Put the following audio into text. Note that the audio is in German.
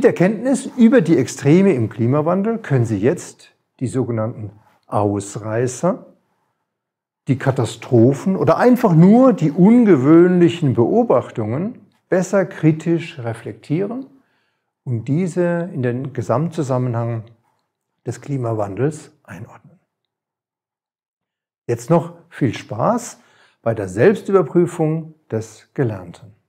Mit Erkenntnis über die Extreme im Klimawandel können Sie jetzt die sogenannten Ausreißer, die Katastrophen oder einfach nur die ungewöhnlichen Beobachtungen besser kritisch reflektieren und diese in den Gesamtzusammenhang des Klimawandels einordnen. Jetzt noch viel Spaß bei der Selbstüberprüfung des Gelernten.